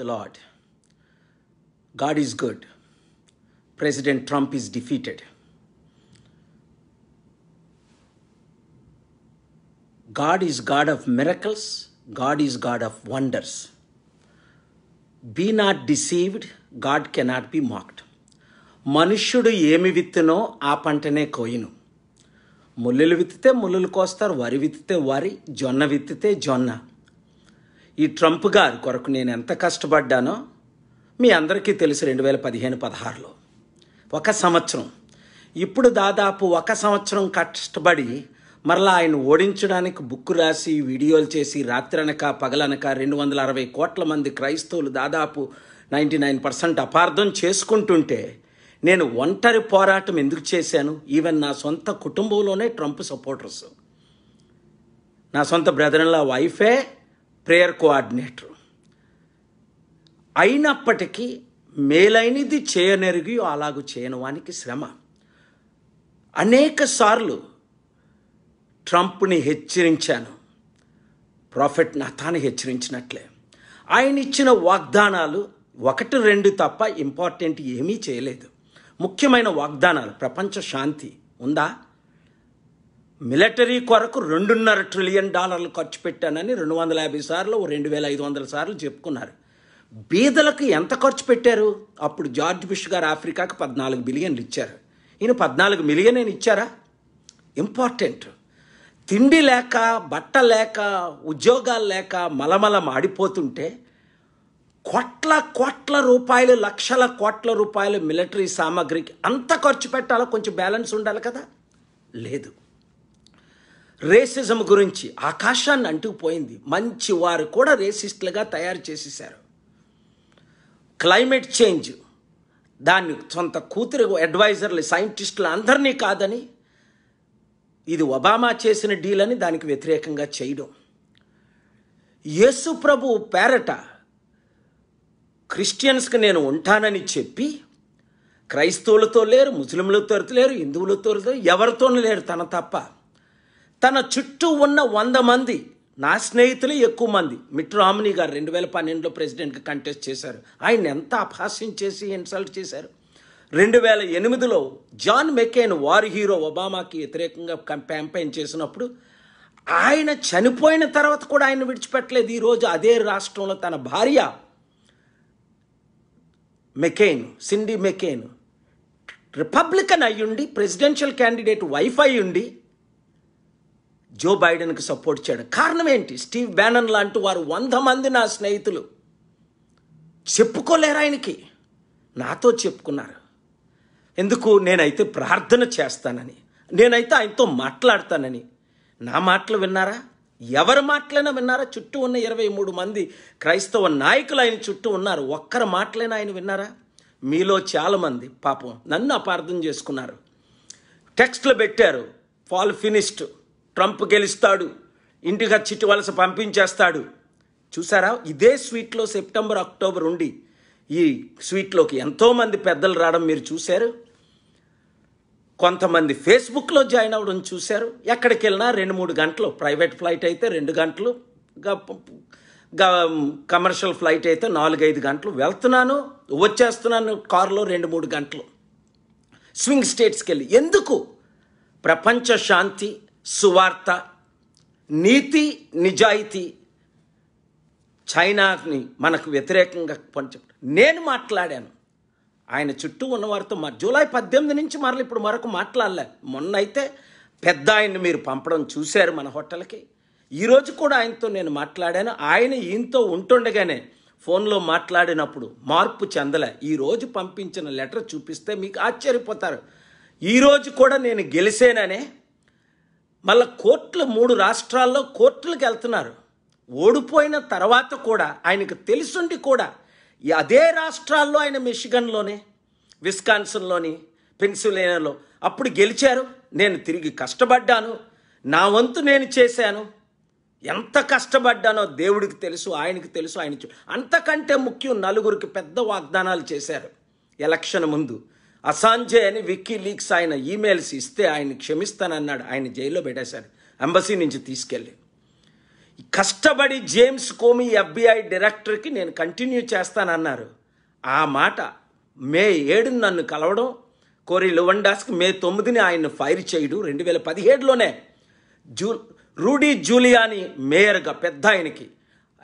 the Lord. God is good. President Trump is defeated. God is God of miracles. God is God of wonders. Be not deceived. God cannot be mocked. మనుష్యుడు ఏమి విత్తునో ఆ పంటనే కోయును ముల్లులు విత్తితే ముల్లులు కోస్తారు వరి విత్తితే వరి జొన్న విత్తితే జొన్న ఈ ట్రంప్ గారి కొరకు నేను ఎంత కష్టపడ్డానో మీ అందరికీ తెలుసు రెండు వేల పదిహేను పదహారులో ఒక సంవత్సరం ఇప్పుడు దాదాపు ఒక సంవత్సరం కష్టపడి మరలా ఆయన ఓడించడానికి బుక్ రాసి వీడియోలు చేసి రాత్రనక పగలనక రెండు వందల అరవై కోట్ల మంది క్రైస్తవులు దాదాపు నైంటీ నైన్ పర్సెంట్ అపార్థం చేసుకుంటుంటే నేను ఒంటరి పోరాటం ఎందుకు చేశాను ఈవెన్ నా సొంత కుటుంబంలోనే ట్రంప్ సపోర్టర్స్ నా సొంత బ్రదర్లా వైఫే ప్రేయర్ కోఆర్డినేటర్ అయినప్పటికీ మేలైనది చేయనెరిగి అలాగూ చేయని వానికి శ్రమ అనేక సార్లు ట్రంప్ని హెచ్చరించాను ప్రాఫెట్ నతాన్ని హెచ్చరించినట్లే ఆయన ఇచ్చిన వాగ్దానాలు ఒకటి రెండు తప్ప ఇంపార్టెంట్ ఏమీ చేయలేదు ముఖ్యమైన వాగ్దానాలు ప్రపంచ శాంతి ఉందా మిలిటరీ కొరకు రెండున్నర ట్రిలియన్ డాలర్లు ఖర్చు పెట్టానని రెండు వందల యాభై సార్లు రెండు వేల ఐదు వందల సార్లు చెప్పుకున్నారు బీదలకు ఎంత ఖర్చు పెట్టారు అప్పుడు జార్జ్ బుష్ గారు ఆఫ్రికాకి పద్నాలుగు బిలియన్లు ఇచ్చారు ఈయన పద్నాలుగు మిలియన్ అని ఇచ్చారా ఇంపార్టెంట్ తిండి లేక బట్ట లేక ఉద్యోగాలు లేక మలమల మాడిపోతుంటే కోట్ల కోట్ల రూపాయలు లక్షల కోట్ల రూపాయలు మిలిటరీ సామాగ్రికి అంత ఖర్చు పెట్టాలో కొంచెం బ్యాలెన్స్ ఉండాలి కదా లేదు రేసిజం గురించి ఆకాశాన్ని అంటుకుపోయింది మంచి వారు కూడా రేసిస్ట్లుగా తయారు చేసేసారు క్లైమేట్ చేంజ్ దాన్ని సొంత కూతురు అడ్వైజర్లు సైంటిస్టులు అందరినీ కాదని ఇది ఒబామా చేసిన డీల్ అని దానికి వ్యతిరేకంగా చేయడం యేసు ప్రభు పేరట క్రిస్టియన్స్కి నేను ఉంటానని చెప్పి క్రైస్తవులతో లేరు ముస్లింలతో లేరు హిందువులతో లేరు ఎవరితోనూ లేరు తన తప్ప తన చుట్టూ ఉన్న వంద మంది నా స్నేహితులు ఎక్కువ మంది మిట్ రామ్ని గారు రెండు వేల పన్నెండులో ప్రెసిడెంట్గా కంటెస్ట్ చేశారు ఆయన ఎంత అపహాస్యం చేసి ఇన్సల్ట్ చేశారు రెండు వేల ఎనిమిదిలో జాన్ మెకేన్ వార్ హీరో ఒబామాకి వ్యతిరేకంగా క్యాంపెయిన్ చేసినప్పుడు ఆయన చనిపోయిన తర్వాత కూడా ఆయన విడిచిపెట్టలేదు ఈరోజు అదే రాష్ట్రంలో తన భార్య మెకేన్ సిండి మెకేన్ రిపబ్లికన్ అయ్యుండి ప్రెసిడెన్షియల్ క్యాండిడేట్ వైఫ్ అయ్యుండి జో బైడెన్కి సపోర్ట్ చేయడం కారణం ఏంటి స్టీవ్ బ్యానన్ లాంటి వారు వంద మంది నా స్నేహితులు చెప్పుకోలేరు ఆయనకి నాతో చెప్పుకున్నారు ఎందుకు నేనైతే ప్రార్థన చేస్తానని నేనైతే ఆయనతో మాట్లాడతానని నా మాటలు విన్నారా ఎవరి మాటలైనా విన్నారా చుట్టూ ఉన్న ఇరవై మూడు మంది క్రైస్తవ నాయకులు ఆయన చుట్టూ ఉన్నారు ఒక్కరి మాటలైనా ఆయన విన్నారా మీలో చాలామంది పాపం నన్ను అపార్థం చేసుకున్నారు టెక్స్ట్లు పెట్టారు ఫాల్ ఫినిష్డ్ ట్రంప్ గెలుస్తాడు ఇంటికి చిట్టు వలస పంపించేస్తాడు చూసారా ఇదే స్వీట్లో సెప్టెంబర్ అక్టోబర్ ఉండి ఈ స్వీట్లోకి ఎంతోమంది పెద్దలు రావడం మీరు చూశారు కొంతమంది ఫేస్బుక్లో జాయిన్ అవ్వడం చూశారు ఎక్కడికి వెళ్ళినా రెండు మూడు గంటలు ప్రైవేట్ ఫ్లైట్ అయితే రెండు గంటలు కమర్షియల్ ఫ్లైట్ అయితే నాలుగైదు గంటలు వెళ్తున్నాను వచ్చేస్తున్నాను కారులో రెండు మూడు గంటలు స్వింగ్ స్టేట్స్కి వెళ్ళి ఎందుకు ప్రపంచ శాంతి సువార్త నీతి నిజాయితీ చైనాని మనకు వ్యతిరేకంగా పనిచెప్ప నేను మాట్లాడాను ఆయన చుట్టూ ఉన్నవారితో మా జూలై పద్దెనిమిది నుంచి మరలు ఇప్పుడు మరొక మాట్లాడలే మొన్న అయితే పెద్ద ఆయన్ని మీరు పంపడం చూశారు మన హోటల్కి ఈరోజు కూడా ఆయనతో నేను మాట్లాడాను ఆయన ఈయనతో ఉంటుండగానే ఫోన్లో మాట్లాడినప్పుడు మార్పు చెందలే ఈరోజు పంపించిన లెటర్ చూపిస్తే మీకు ఆశ్చర్యపోతారు ఈరోజు కూడా నేను గెలిసేననే మళ్ళీ కోర్టులు మూడు రాష్ట్రాల్లో కోర్టులకు వెళ్తున్నారు ఓడిపోయిన తర్వాత కూడా ఆయనకు తెలుసుండి కూడా అదే రాష్ట్రాల్లో ఆయన మిషిగన్లోనే విస్కాన్సన్లోని పెన్సిల్వేనియాలో అప్పుడు గెలిచారు నేను తిరిగి కష్టపడ్డాను నా వంతు నేను చేశాను ఎంత కష్టపడ్డానో దేవుడికి తెలుసు ఆయనకి తెలుసు ఆయన అంతకంటే ముఖ్యం నలుగురికి పెద్ద వాగ్దానాలు చేశారు ఎలక్షన్ ముందు అసాంజే అని విక్కీ లీక్స్ ఆయన ఈమెయిల్స్ ఇస్తే ఆయన క్షమిస్తానన్నాడు ఆయన జైల్లో పెట్టేశారు ఎంబసీ నుంచి తీసుకెళ్ళి కష్టపడి జేమ్స్ కోమి ఎఫ్బిఐ డైరెక్టర్కి నేను కంటిన్యూ చేస్తానన్నారు ఆ మాట మే ఏడుని నన్ను కలవడం కోరి లువండాస్కి మే తొమ్మిదిని ఆయన్ను ఫైర్ చేయడు రెండు వేల పదిహేడులోనే జూ రూడీ జూలియాని మేయర్గా పెద్ద ఆయనకి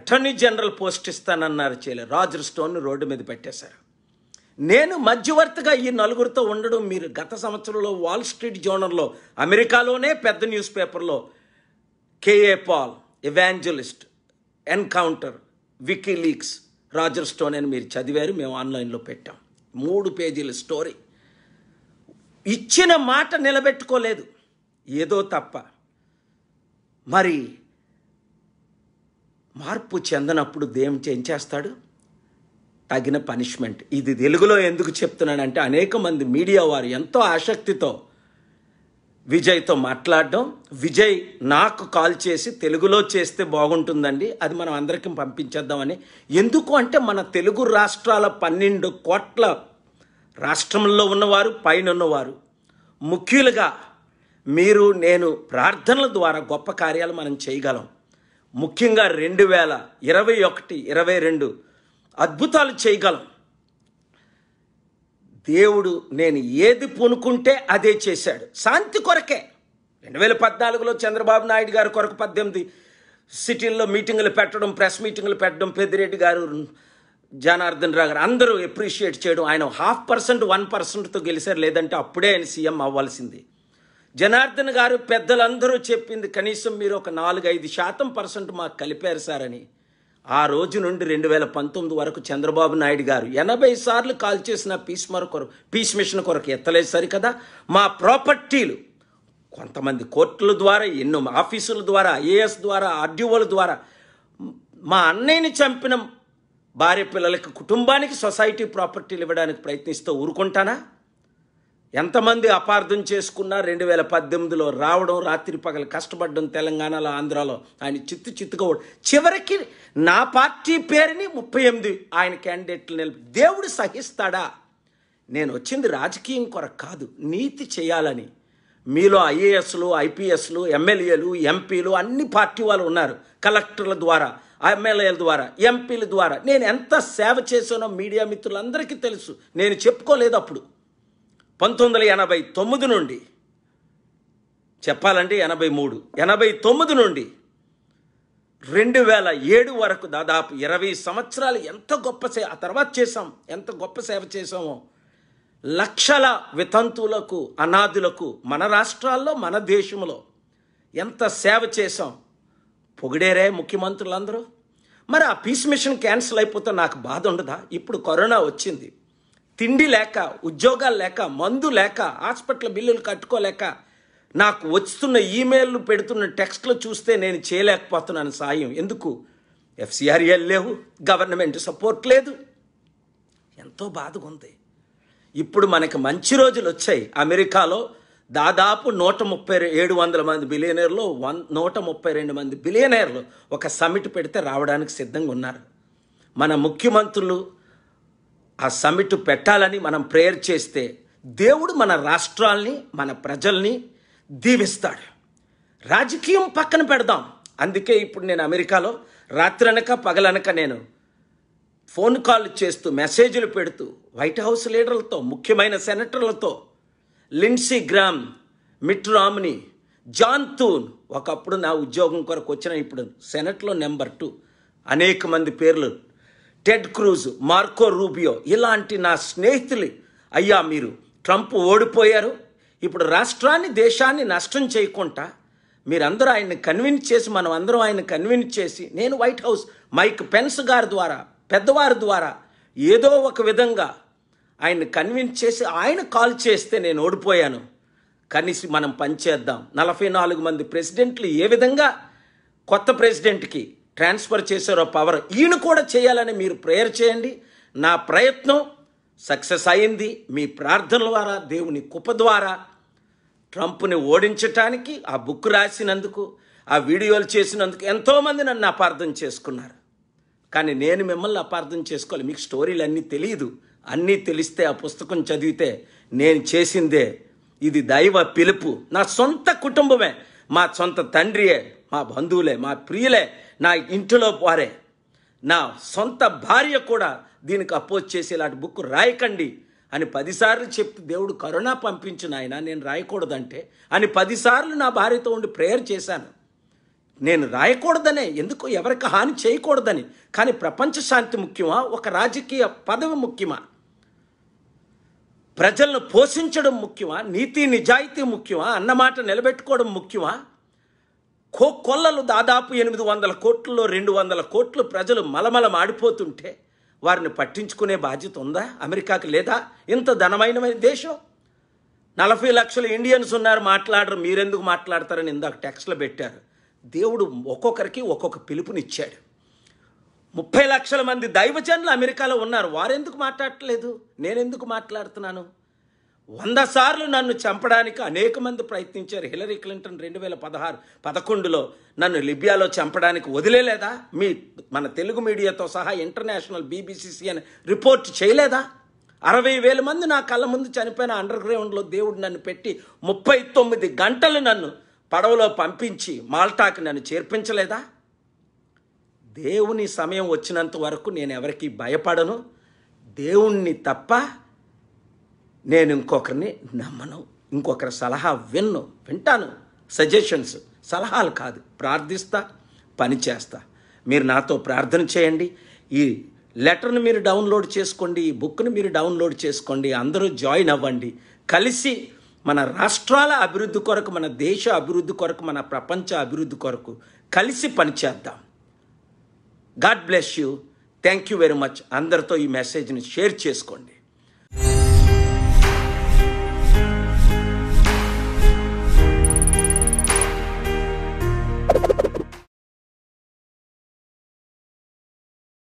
అటార్నీ జనరల్ పోస్ట్ ఇస్తానన్నారు చేయలేదు రాజర్ స్టోన్ రోడ్డు మీద పెట్టేశారు నేను మధ్యవర్తిగా ఈ నలుగురితో ఉండడం మీరు గత సంవత్సరంలో వాల్ స్ట్రీట్ జోనర్లో అమెరికాలోనే పెద్ద న్యూస్ పేపర్లో KA Paul evangelist encounter WikiLeaks Roger Stone అని మీరు చదివారు మేము ఆన్లైన్లో పెట్టాం మూడు పేజీల స్టోరీ ఇచ్చిన మాట నిలబెట్టుకోలేదు ఏదో తప్ప మరి మార్పు చెందనప్పుడు దేవుడు ఏం చేస్తాడు తగిన పనిష్మెంట్ ఇది తెలుగులో ఎందుకు చెప్తున్నానంటే అనేక మంది మీడియా వారు ఎంతో ఆసక్తితో విజయ్తో మాట్లాడడం విజయ్ నాకు కాల్ చేసి తెలుగులో చేస్తే బాగుంటుందండి అది మనం అందరికీ పంపించేద్దామని ఎందుకు అంటే మన తెలుగు రాష్ట్రాల పన్నెండు కోట్ల రాష్ట్రంలో ఉన్నవారు పైన ఉన్నవారు ముఖ్యులుగా మీరు నేను ప్రార్థనల ద్వారా గొప్ప కార్యాలు మనం చేయగలం ముఖ్యంగా రెండు వేల ఇరవై ఒకటి ఇరవై రెండు అద్భుతాలు చేయగలం దేవుడు నేను ఏది పూనుకుంటే అదే చేశాడు శాంతి కొరకే రెండు వేల పద్నాలుగులో చంద్రబాబు నాయుడు గారు కొరకు పద్దెనిమిది సిటీల్లో మీటింగులు పెట్టడం ప్రెస్ మీటింగులు పెట్టడం పెద్దిరెడ్డి గారు జనార్దన్ రావు గారు అందరూ ఎప్రిషియేట్ చేయడం ఆయన హాఫ్ పర్సెంట్ వన్ పర్సెంట్తో గెలిచారు లేదంటే అప్పుడే ఆయన సీఎం అవ్వాల్సింది జనార్దన్ గారు పెద్దలందరూ చెప్పింది కనీసం మీరు ఒక నాలుగు ఐదు శాతం పర్సెంట్ మాకు కలిపారు సార్ అని ఆ రోజు నుండి రెండు వేల పంతొమ్మిది వరకు చంద్రబాబు నాయుడు గారు ఎనభై సార్లు కాల్ చేసిన పీస్ మర కొరకు పీస్ మిషన్ కొరకు ఎత్తలేదు సరికదా మా ప్రాపర్టీలు కొంతమంది కోర్టుల ద్వారా ఎన్నో ఆఫీసుల ద్వారా ఐఏఎస్ ద్వారా ఆర్డీఓల ద్వారా మా అన్నయ్యని చంపిన భార్య పిల్లలకి కుటుంబానికి సొసైటీ ప్రాపర్టీలు ఇవ్వడానికి ప్రయత్నిస్తూ ఊరుకుంటానా ఎంతమంది అపార్థం చేసుకున్నా రెండు వేల పద్దెనిమిదిలో రావడం రాత్రి పగలు కష్టపడడం తెలంగాణలో ఆంధ్రాలో ఆయన చిత్తు చిత్తుకోవడం చివరికి నా పార్టీ పేరుని ముప్పై ఎనిమిది ఆయన క్యాండిడేట్లు నిలిపి దేవుడు సహిస్తాడా నేను వచ్చింది రాజకీయం కొరకు కాదు నీతి చేయాలని మీలో ఐఏఎస్లు ఐపీఎస్లు ఎమ్మెల్యేలు ఎంపీలు అన్ని పార్టీ వాళ్ళు ఉన్నారు కలెక్టర్ల ద్వారా ఎమ్మెల్యేల ద్వారా ఎంపీల ద్వారా నేను ఎంత సేవ చేశానో మీడియా మిత్రులందరికీ తెలుసు నేను చెప్పుకోలేదు అప్పుడు పంతొమ్మిది వందల ఎనభై తొమ్మిది నుండి చెప్పాలంటే ఎనభై మూడు ఎనభై తొమ్మిది నుండి రెండు వేల ఏడు వరకు దాదాపు ఇరవై సంవత్సరాలు ఎంత గొప్ప సే ఆ తర్వాత చేసాం ఎంత గొప్ప సేవ చేసామో లక్షల వితంతువులకు అనాథులకు మన రాష్ట్రాల్లో మన దేశంలో ఎంత సేవ చేసాం పొగిడేరే ముఖ్యమంత్రులందరూ మరి ఆ పీస్ మిషన్ క్యాన్సిల్ అయిపోతే నాకు బాధ ఉండదా ఇప్పుడు కరోనా వచ్చింది తిండి లేక ఉద్యోగాలు లేక మందు లేక హాస్పిటల్ బిల్లులు కట్టుకోలేక నాకు వస్తున్న ఈమెయిల్లు పెడుతున్న టెక్స్ట్లు చూస్తే నేను చేయలేకపోతున్నాను సాయం ఎందుకు ఎఫ్సిఆర్ఎల్ లేవు గవర్నమెంట్ సపోర్ట్ లేదు ఎంతో బాధగా ఉంది ఇప్పుడు మనకి మంచి రోజులు వచ్చాయి అమెరికాలో దాదాపు నూట ముప్పై ఏడు వందల మంది బిలియనర్లు వన్ నూట ముప్పై రెండు మంది బిలియనర్లు ఒక సమిట్ పెడితే రావడానికి సిద్ధంగా ఉన్నారు మన ముఖ్యమంత్రులు ఆ సమిట్ పెట్టాలని మనం ప్రేయర్ చేస్తే దేవుడు మన రాష్ట్రాల్ని మన ప్రజల్ని దీవిస్తాడు రాజకీయం పక్కన పెడదాం అందుకే ఇప్పుడు నేను అమెరికాలో రాత్రనక పగలనక నేను ఫోన్ కాల్ చేస్తూ మెసేజ్లు పెడుతూ వైట్ హౌస్ లీడర్లతో ముఖ్యమైన సెనటర్లతో Lindsey Graham Mitt Romney John Thune ఒకప్పుడు నా ఉద్యోగం కొరకు వచ్చిన ఇప్పుడు సెనెట్లో నెంబర్ టూ అనేక మంది పేర్లు టెడ్ క్రూజ్ మార్కో రూబియో ఇలాంటి నా స్నేహితులు అయ్యా మీరు ట్రంప్ ఓడిపోయారు ఇప్పుడు రాష్ట్రాన్ని దేశాన్ని నష్టం చేయకుండా మీరందరూ ఆయన్ని కన్విన్స్ చేసి మనం అందరం ఆయన కన్విన్స్ చేసి నేను వైట్ హౌస్ మైక్ పెన్స్ గారి ద్వారా పెద్దవారి ద్వారా ఏదో ఒక విధంగా ఆయన్ని కన్విన్స్ చేసి ఆయన కాల్ చేస్తే నేను ఓడిపోయాను కనీసం మనం పనిచేద్దాం నలభై నాలుగు మంది ప్రెసిడెంట్లు ఏ విధంగా కొత్త ప్రెసిడెంట్కి ట్రాన్స్ఫర్ చేశారో పవర్ ఈయన కూడా చేయాలని మీరు ప్రేయర్ చేయండి నా ప్రయత్నం సక్సెస్ అయింది మీ ప్రార్థనల ద్వారా దేవుని కుప ద్వారా ట్రంప్ని ఓడించటానికి ఆ బుక్ రాసినందుకు ఆ వీడియోలు చేసినందుకు ఎంతోమంది నన్ను అపార్థం చేసుకున్నారు కానీ నేను మిమ్మల్ని అపార్థం చేసుకోవాలి మీకు స్టోరీలు అన్నీ తెలియదు అన్నీ తెలిస్తే ఆ పుస్తకం చదివితే నేను చేసిందే ఇది దైవ పిలుపు నా సొంత కుటుంబమే మా సొంత తండ్రియే మా బంధువులే మా ప్రియులే నా ఇంటిలో వారే నా సొంత భార్య కూడా దీనికి అపోజ్ చేసి ఇలాంటి బుక్ రాయకండి అని పదిసార్లు చెప్పి దేవుడు కరుణ పంపించిన ఆయన నేను రాయకూడదంటే అని పదిసార్లు నా భార్యతో ఉండి ప్రేయర్ చేశాను నేను రాయకూడదనే ఎందుకు ఎవరికి హాని చేయకూడదని కానీ ప్రపంచ శాంతి ముఖ్యమా ఒక రాజకీయ పదవి ముఖ్యమా ప్రజలను పోషించడం ముఖ్యమా నీతి నిజాయితీ ముఖ్యమా అన్నమాట నిలబెట్టుకోవడం ముఖ్యమా కో కొల్లలు దాదాపు ఎనిమిది వందల కోట్లలో రెండు వందల కోట్లు ప్రజలు మలమల మాడిపోతుంటే వారిని పట్టించుకునే బాధ్యత ఉందా అమెరికాకి లేదా ఇంత ధనమైన దేశం నలభై లక్షల ఇండియన్స్ ఉన్నారు మాట్లాడరు మీరెందుకు మాట్లాడతారని ఇందాక టెక్స్ట్లో పెట్టారు దేవుడు ఒక్కొక్కరికి ఒక్కొక్క పిలుపునిచ్చాడు ముప్పై లక్షల మంది దైవజనులు అమెరికాలో ఉన్నారు వారెందుకు మాట్లాడట్లేదు నేనెందుకు మాట్లాడుతున్నాను వంద సార్లు నన్ను చంపడానికి అనేక మంది ప్రయత్నించారు హిలరీ క్లింటన్ రెండు వేల పదహారు పదకొండులో నన్ను లిబియాలో చంపడానికి వదిలేలేదా మీ మన తెలుగు మీడియాతో సహా ఇంటర్నేషనల్ బీబీసీసీ అని రిపోర్ట్ చేయలేదా అరవై వేల మంది నా కళ్ళ ముందు చనిపోయిన అండర్ గ్రౌండ్లో దేవుడు నన్ను పెట్టి ముప్పై తొమ్మిది గంటలు నన్ను పడవలో పంపించి మాల్టాకి నన్ను చేర్పించలేదా దేవుని సమయం వచ్చినంత వరకు నేను ఎవరికి భయపడను దేవుణ్ణి తప్ప నేను ఇంకొకరిని నమ్మను ఇంకొకరి సలహా విన్ను వింటాను సజెషన్స్ సలహాలు కాదు ప్రార్థిస్తా పని చేస్తా మీరు నాతో ప్రార్థన చేయండి ఈ లెటర్ను మీరు డౌన్లోడ్ చేసుకోండి ఈ బుక్ను మీరు డౌన్లోడ్ చేసుకోండి అందరూ జాయిన్ అవ్వండి కలిసి మన రాష్ట్రాల అభివృద్ధి కొరకు మన దేశ అభివృద్ధి కొరకు మన ప్రపంచ అభివృద్ధి కొరకు కలిసి పనిచేద్దాం God bless you thank you very much అందరితో ఈ మెసేజ్ని షేర్ చేసుకోండి